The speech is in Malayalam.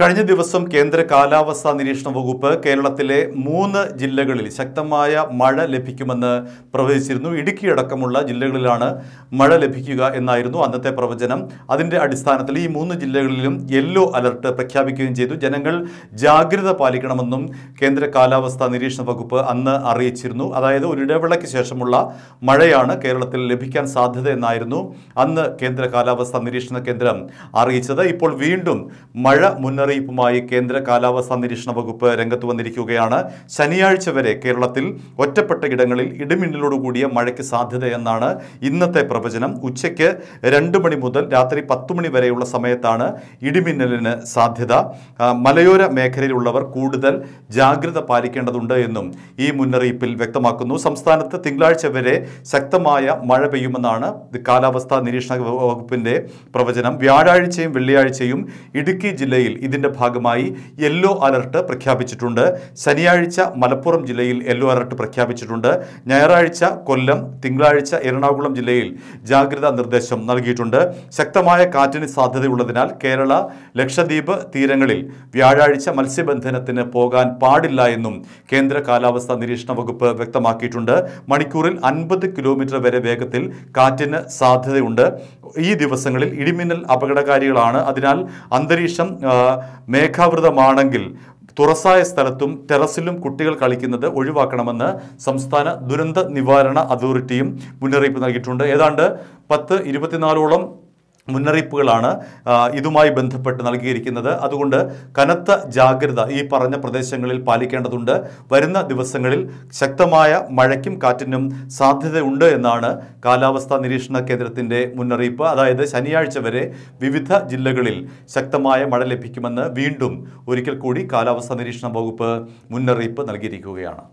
കഴിഞ്ഞ ദിവസം കേന്ദ്ര കാലാവസ്ഥാ നിരീക്ഷണ വകുപ്പ് കേരളത്തിലെ മൂന്ന് ജില്ലകളിൽ ശക്തമായ മഴ ലഭിക്കുമെന്ന് പ്രവചിച്ചിരുന്നു ഇടുക്കിയടക്കമുള്ള ജില്ലകളിലാണ് മഴ ലഭിക്കുക എന്നായിരുന്നു അന്നത്തെ പ്രവചനം അതിൻ്റെ അടിസ്ഥാനത്തിൽ ഈ മൂന്ന് ജില്ലകളിലും യെല്ലോ അലർട്ട് പ്രഖ്യാപിക്കുകയും ചെയ്തു ജനങ്ങൾ ജാഗ്രത പാലിക്കണമെന്നും കേന്ദ്ര കാലാവസ്ഥാ നിരീക്ഷണ വകുപ്പ് അന്ന് അറിയിച്ചിരുന്നു അതായത് ഒരു ശേഷമുള്ള മഴയാണ് കേരളത്തിൽ ലഭിക്കാൻ സാധ്യത എന്നായിരുന്നു അന്ന് കേന്ദ്ര കാലാവസ്ഥാ നിരീക്ഷണ കേന്ദ്രം അറിയിച്ചത് ഇപ്പോൾ വീണ്ടും മഴ മുന്നറിയിപ്പ് മുന്നറിയിപ്പുമായി കേന്ദ്ര കാലാവസ്ഥാ നിരീക്ഷണ വകുപ്പ് രംഗത്ത് വന്നിരിക്കുകയാണ് ശനിയാഴ്ച വരെ കേരളത്തിൽ ഒറ്റപ്പെട്ട ഇടങ്ങളിൽ ഇടിമിന്നലോടുകൂടിയ മഴയ്ക്ക് സാധ്യതയെന്നാണ് ഇന്നത്തെ പ്രവചനം ഉച്ചയ്ക്ക് രണ്ട് മണി മുതൽ രാത്രി പത്തു മണി വരെയുള്ള സമയത്താണ് ഇടിമിന്നലിന് സാധ്യത മലയോര മേഖലയിലുള്ളവർ കൂടുതൽ ജാഗ്രത പാലിക്കേണ്ടതുണ്ട് എന്നും ഈ മുന്നറിയിപ്പിൽ വ്യക്തമാക്കുന്നു സംസ്ഥാനത്ത് തിങ്കളാഴ്ച വരെ ശക്തമായ മഴ പെയ്യുമെന്നാണ് കാലാവസ്ഥാ നിരീക്ഷണ വകുപ്പിന്റെ പ്രവചനം വ്യാഴാഴ്ചയും വെള്ളിയാഴ്ചയും ഇടുക്കി ജില്ലയിൽ ഇതിന് ഇതിന്റെ ഭാഗമായി യെല്ലോ അലർട്ട് പ്രഖ്യാപിച്ചിട്ടുണ്ട് ശനിയാഴ്ച മലപ്പുറം ജില്ലയിൽ യെല്ലോ അലർട്ട് പ്രഖ്യാപിച്ചിട്ടുണ്ട് ഞായറാഴ്ച കൊല്ലം തിങ്കളാഴ്ച എറണാകുളം ജില്ലയിൽ ജാഗ്രതാ നിർദ്ദേശം നൽകിയിട്ടുണ്ട് ശക്തമായ കാറ്റിന് സാധ്യതയുള്ളതിനാൽ കേരള ലക്ഷദ്വീപ് തീരങ്ങളിൽ വ്യാഴാഴ്ച മത്സ്യബന്ധനത്തിന് പോകാൻ പാടില്ല എന്നും കേന്ദ്ര കാലാവസ്ഥാ നിരീക്ഷണ വകുപ്പ് വ്യക്തമാക്കിയിട്ടുണ്ട് മണിക്കൂറിൽ അൻപത് കിലോമീറ്റർ വരെ വേഗത്തിൽ കാറ്റിന് സാധ്യതയുണ്ട് ഈ ദിവസങ്ങളിൽ ഇടിമിന്നൽ അപകടകാരികളാണ് അതിനാൽ അന്തരീക്ഷം മേഘാവൃതമാണെങ്കിൽ തുറസായ സ്ഥലത്തും ടെറസിലും കുട്ടികൾ കളിക്കുന്നത് ഒഴിവാക്കണമെന്ന് സംസ്ഥാന ദുരന്ത നിവാരണ അതോറിറ്റിയും മുന്നറിയിപ്പ് നൽകിയിട്ടുണ്ട് ഏതാണ്ട് പത്ത് ഇരുപത്തിനാലോളം മുന്നറിയിപ്പുകളാണ് ഇതുമായി ബന്ധപ്പെട്ട് നൽകിയിരിക്കുന്നത് അതുകൊണ്ട് കനത്ത ജാഗ്രത ഈ പറഞ്ഞ പ്രദേശങ്ങളിൽ പാലിക്കേണ്ടതുണ്ട് വരുന്ന ദിവസങ്ങളിൽ ശക്തമായ മഴയ്ക്കും കാറ്റിനും സാധ്യതയുണ്ട് എന്നാണ് കാലാവസ്ഥാ നിരീക്ഷണ കേന്ദ്രത്തിൻ്റെ മുന്നറിയിപ്പ് അതായത് ശനിയാഴ്ച വരെ വിവിധ ജില്ലകളിൽ ശക്തമായ മഴ ലഭിക്കുമെന്ന് വീണ്ടും ഒരിക്കൽ കൂടി കാലാവസ്ഥാ നിരീക്ഷണ വകുപ്പ് മുന്നറിയിപ്പ് നൽകിയിരിക്കുകയാണ്